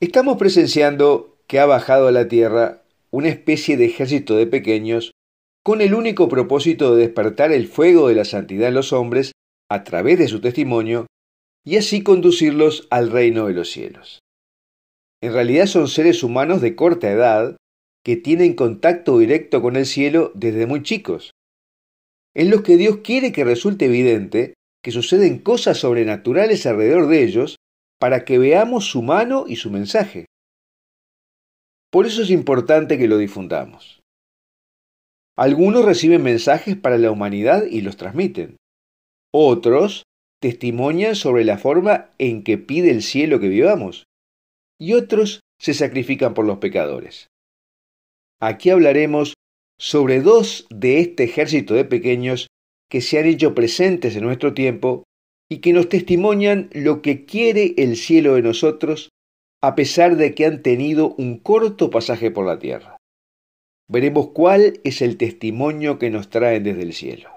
Estamos presenciando que ha bajado a la Tierra una especie de ejército de pequeños con el único propósito de despertar el fuego de la santidad en los hombres a través de su testimonio y así conducirlos al reino de los cielos. En realidad son seres humanos de corta edad que tienen contacto directo con el cielo desde muy chicos. en los que Dios quiere que resulte evidente que suceden cosas sobrenaturales alrededor de ellos para que veamos su mano y su mensaje. Por eso es importante que lo difundamos. Algunos reciben mensajes para la humanidad y los transmiten. Otros testimonian sobre la forma en que pide el cielo que vivamos. Y otros se sacrifican por los pecadores. Aquí hablaremos sobre dos de este ejército de pequeños que se han hecho presentes en nuestro tiempo y que nos testimonian lo que quiere el cielo de nosotros, a pesar de que han tenido un corto pasaje por la tierra. Veremos cuál es el testimonio que nos traen desde el cielo.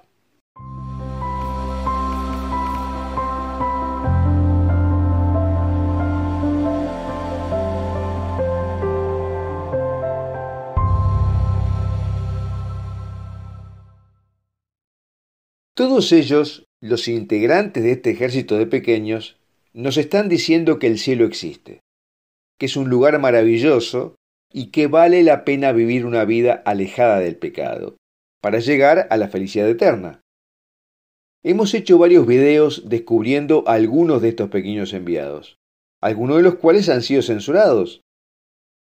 Todos ellos los integrantes de este ejército de pequeños nos están diciendo que el cielo existe, que es un lugar maravilloso y que vale la pena vivir una vida alejada del pecado, para llegar a la felicidad eterna. Hemos hecho varios videos descubriendo algunos de estos pequeños enviados, algunos de los cuales han sido censurados,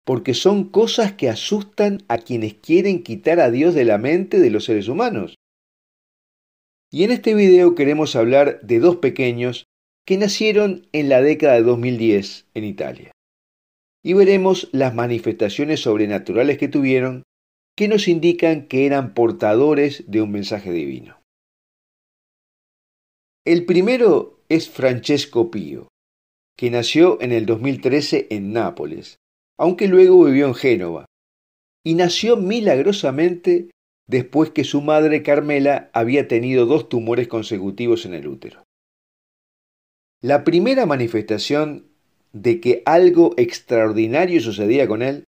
porque son cosas que asustan a quienes quieren quitar a Dios de la mente de los seres humanos. Y en este video queremos hablar de dos pequeños que nacieron en la década de 2010 en Italia. Y veremos las manifestaciones sobrenaturales que tuvieron que nos indican que eran portadores de un mensaje divino. El primero es Francesco Pio, que nació en el 2013 en Nápoles, aunque luego vivió en Génova, y nació milagrosamente después que su madre Carmela había tenido dos tumores consecutivos en el útero. La primera manifestación de que algo extraordinario sucedía con él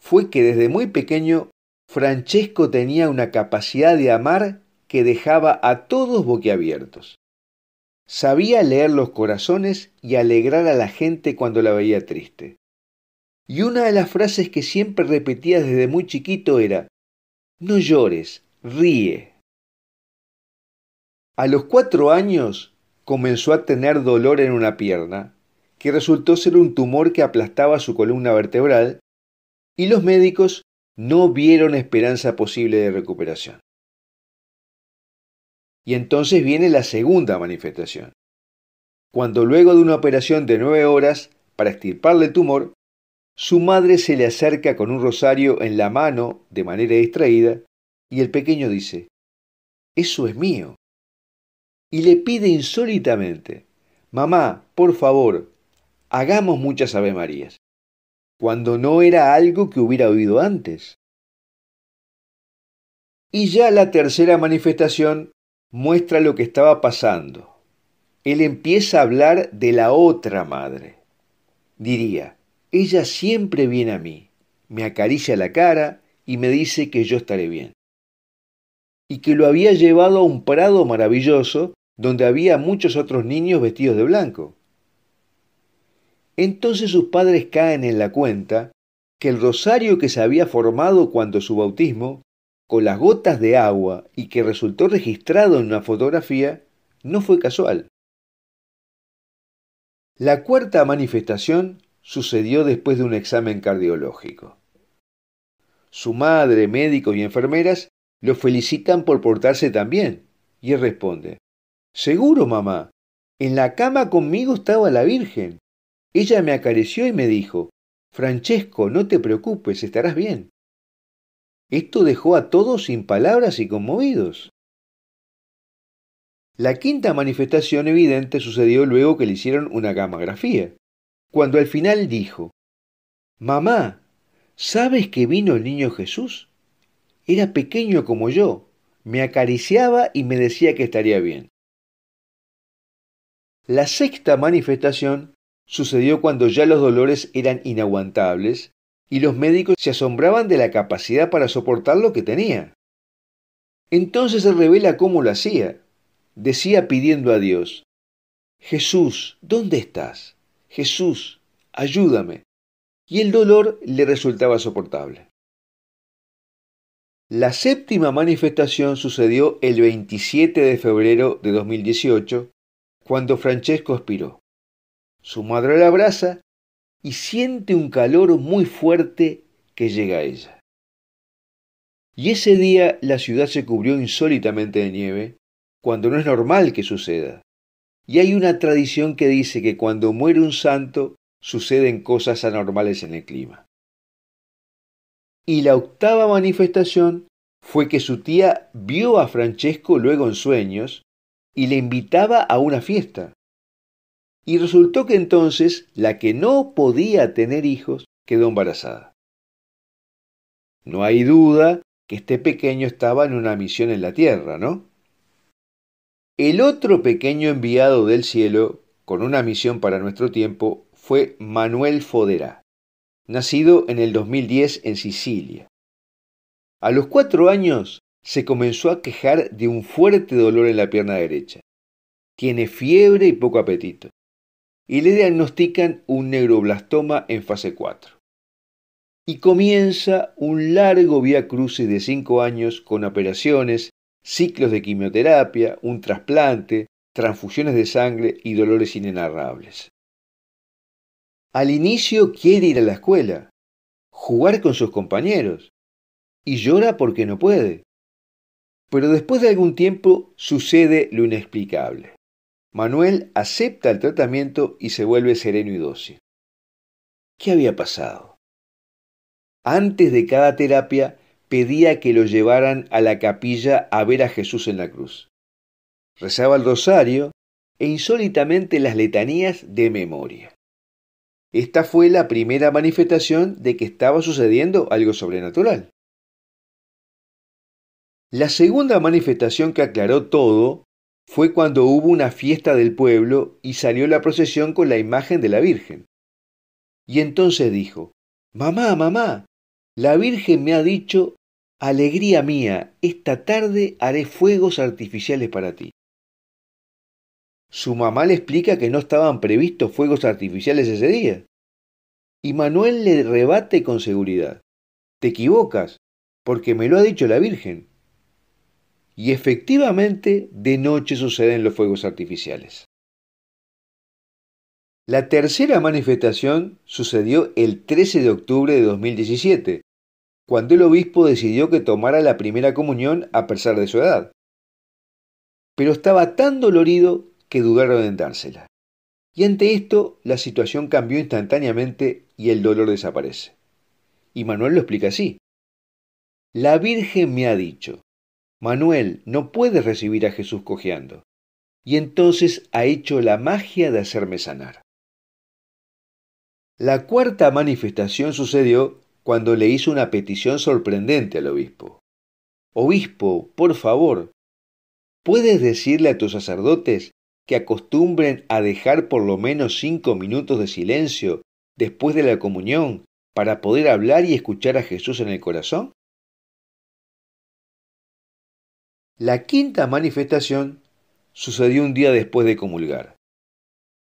fue que desde muy pequeño Francesco tenía una capacidad de amar que dejaba a todos boquiabiertos. Sabía leer los corazones y alegrar a la gente cuando la veía triste. Y una de las frases que siempre repetía desde muy chiquito era, no llores, ríe. A los cuatro años comenzó a tener dolor en una pierna, que resultó ser un tumor que aplastaba su columna vertebral, y los médicos no vieron esperanza posible de recuperación. Y entonces viene la segunda manifestación, cuando luego de una operación de nueve horas para extirparle el tumor, su madre se le acerca con un rosario en la mano de manera distraída y el pequeño dice, Eso es mío. Y le pide insólitamente, Mamá, por favor, hagamos muchas Ave Marías, cuando no era algo que hubiera oído antes. Y ya la tercera manifestación muestra lo que estaba pasando. Él empieza a hablar de la otra madre. Diría, ella siempre viene a mí, me acaricia la cara y me dice que yo estaré bien. Y que lo había llevado a un prado maravilloso donde había muchos otros niños vestidos de blanco. Entonces sus padres caen en la cuenta que el rosario que se había formado cuando su bautismo, con las gotas de agua y que resultó registrado en una fotografía, no fue casual. La cuarta manifestación sucedió después de un examen cardiológico. Su madre, médicos y enfermeras lo felicitan por portarse tan bien, y él responde, Seguro, mamá, en la cama conmigo estaba la Virgen. Ella me acarició y me dijo, Francesco, no te preocupes, estarás bien. Esto dejó a todos sin palabras y conmovidos. La quinta manifestación evidente sucedió luego que le hicieron una gamografía cuando al final dijo, Mamá, ¿sabes que vino el niño Jesús? Era pequeño como yo, me acariciaba y me decía que estaría bien. La sexta manifestación sucedió cuando ya los dolores eran inaguantables y los médicos se asombraban de la capacidad para soportar lo que tenía. Entonces se revela cómo lo hacía. Decía pidiendo a Dios, Jesús, ¿dónde estás? Jesús, ayúdame. Y el dolor le resultaba soportable. La séptima manifestación sucedió el 27 de febrero de 2018, cuando Francesco expiró. Su madre la abraza y siente un calor muy fuerte que llega a ella. Y ese día la ciudad se cubrió insólitamente de nieve, cuando no es normal que suceda. Y hay una tradición que dice que cuando muere un santo suceden cosas anormales en el clima. Y la octava manifestación fue que su tía vio a Francesco luego en sueños y le invitaba a una fiesta. Y resultó que entonces la que no podía tener hijos quedó embarazada. No hay duda que este pequeño estaba en una misión en la tierra, ¿no? El otro pequeño enviado del cielo, con una misión para nuestro tiempo, fue Manuel Fodera, nacido en el 2010 en Sicilia. A los cuatro años se comenzó a quejar de un fuerte dolor en la pierna derecha. Tiene fiebre y poco apetito. Y le diagnostican un neuroblastoma en fase 4. Y comienza un largo vía cruce de cinco años con operaciones, ciclos de quimioterapia, un trasplante, transfusiones de sangre y dolores inenarrables. Al inicio quiere ir a la escuela, jugar con sus compañeros, y llora porque no puede. Pero después de algún tiempo sucede lo inexplicable. Manuel acepta el tratamiento y se vuelve sereno y dócil. ¿Qué había pasado? Antes de cada terapia pedía que lo llevaran a la capilla a ver a Jesús en la cruz. Rezaba el rosario e insólitamente las letanías de memoria. Esta fue la primera manifestación de que estaba sucediendo algo sobrenatural. La segunda manifestación que aclaró todo fue cuando hubo una fiesta del pueblo y salió la procesión con la imagen de la Virgen. Y entonces dijo, Mamá, mamá, la Virgen me ha dicho Alegría mía, esta tarde haré fuegos artificiales para ti. Su mamá le explica que no estaban previstos fuegos artificiales ese día. Y Manuel le rebate con seguridad. Te equivocas, porque me lo ha dicho la Virgen. Y efectivamente, de noche suceden los fuegos artificiales. La tercera manifestación sucedió el 13 de octubre de 2017, cuando el obispo decidió que tomara la primera comunión a pesar de su edad. Pero estaba tan dolorido que dudaron en dársela. Y ante esto la situación cambió instantáneamente y el dolor desaparece. Y Manuel lo explica así. La Virgen me ha dicho, Manuel, no puedes recibir a Jesús cojeando. Y entonces ha hecho la magia de hacerme sanar. La cuarta manifestación sucedió cuando le hizo una petición sorprendente al obispo. Obispo, por favor, ¿puedes decirle a tus sacerdotes que acostumbren a dejar por lo menos cinco minutos de silencio después de la comunión para poder hablar y escuchar a Jesús en el corazón? La quinta manifestación sucedió un día después de comulgar.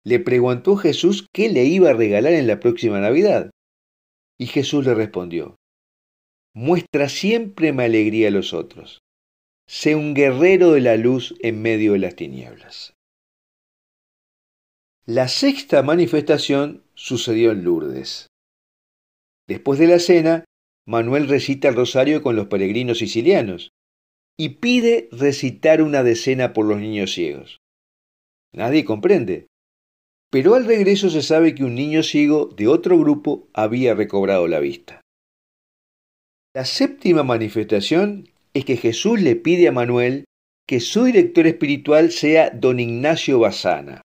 Le preguntó Jesús qué le iba a regalar en la próxima Navidad. Y Jesús le respondió, Muestra siempre mi alegría a los otros. Sé un guerrero de la luz en medio de las tinieblas. La sexta manifestación sucedió en Lourdes. Después de la cena, Manuel recita el rosario con los peregrinos sicilianos y pide recitar una decena por los niños ciegos. Nadie comprende pero al regreso se sabe que un niño ciego de otro grupo había recobrado la vista. La séptima manifestación es que Jesús le pide a Manuel que su director espiritual sea don Ignacio Bazana,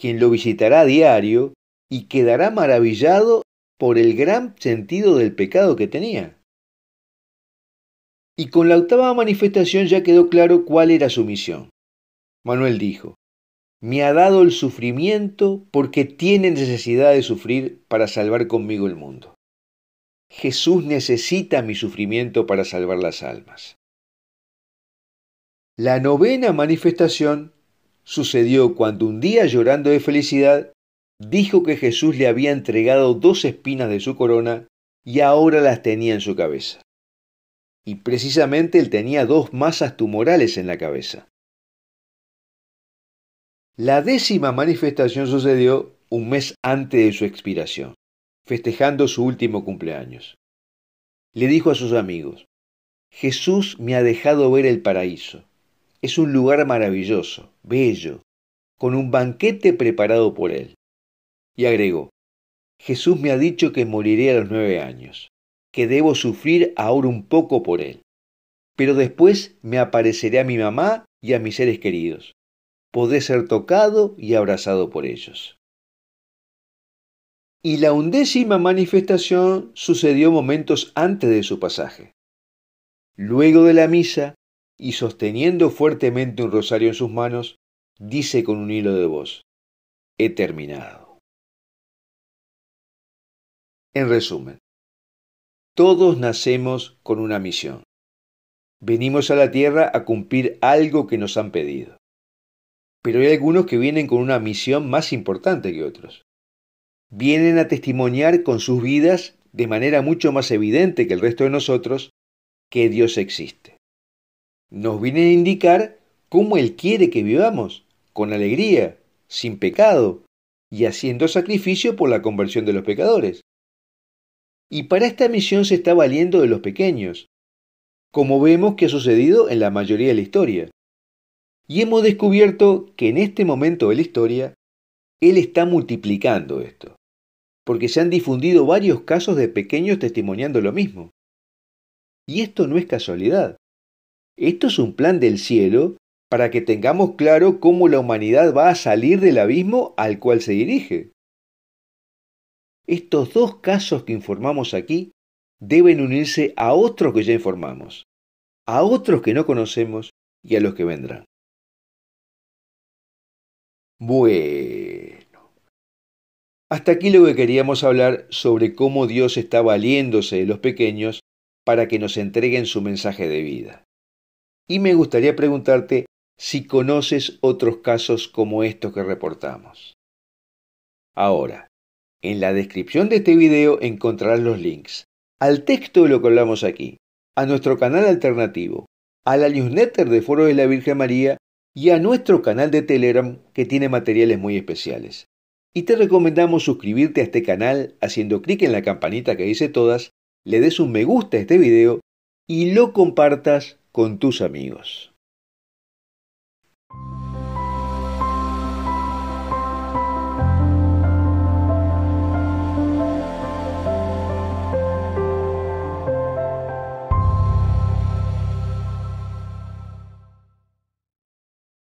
quien lo visitará a diario y quedará maravillado por el gran sentido del pecado que tenía. Y con la octava manifestación ya quedó claro cuál era su misión. Manuel dijo, me ha dado el sufrimiento porque tiene necesidad de sufrir para salvar conmigo el mundo. Jesús necesita mi sufrimiento para salvar las almas. La novena manifestación sucedió cuando un día llorando de felicidad, dijo que Jesús le había entregado dos espinas de su corona y ahora las tenía en su cabeza. Y precisamente él tenía dos masas tumorales en la cabeza. La décima manifestación sucedió un mes antes de su expiración, festejando su último cumpleaños. Le dijo a sus amigos, Jesús me ha dejado ver el paraíso. Es un lugar maravilloso, bello, con un banquete preparado por él. Y agregó, Jesús me ha dicho que moriré a los nueve años, que debo sufrir ahora un poco por él, pero después me apareceré a mi mamá y a mis seres queridos podés ser tocado y abrazado por ellos. Y la undécima manifestación sucedió momentos antes de su pasaje. Luego de la misa, y sosteniendo fuertemente un rosario en sus manos, dice con un hilo de voz, he terminado. En resumen, todos nacemos con una misión. Venimos a la tierra a cumplir algo que nos han pedido pero hay algunos que vienen con una misión más importante que otros. Vienen a testimoniar con sus vidas de manera mucho más evidente que el resto de nosotros que Dios existe. Nos vienen a indicar cómo Él quiere que vivamos, con alegría, sin pecado, y haciendo sacrificio por la conversión de los pecadores. Y para esta misión se está valiendo de los pequeños, como vemos que ha sucedido en la mayoría de la historia. Y hemos descubierto que en este momento de la historia, él está multiplicando esto, porque se han difundido varios casos de pequeños testimoniando lo mismo. Y esto no es casualidad. Esto es un plan del cielo para que tengamos claro cómo la humanidad va a salir del abismo al cual se dirige. Estos dos casos que informamos aquí deben unirse a otros que ya informamos, a otros que no conocemos y a los que vendrán. Bueno, hasta aquí lo que queríamos hablar sobre cómo Dios está valiéndose de los pequeños para que nos entreguen su mensaje de vida. Y me gustaría preguntarte si conoces otros casos como estos que reportamos. Ahora, en la descripción de este video encontrarás los links al texto de lo que hablamos aquí, a nuestro canal alternativo, a la newsletter de Foro de la Virgen María y a nuestro canal de Telegram que tiene materiales muy especiales. Y te recomendamos suscribirte a este canal haciendo clic en la campanita que dice todas, le des un me gusta a este video y lo compartas con tus amigos.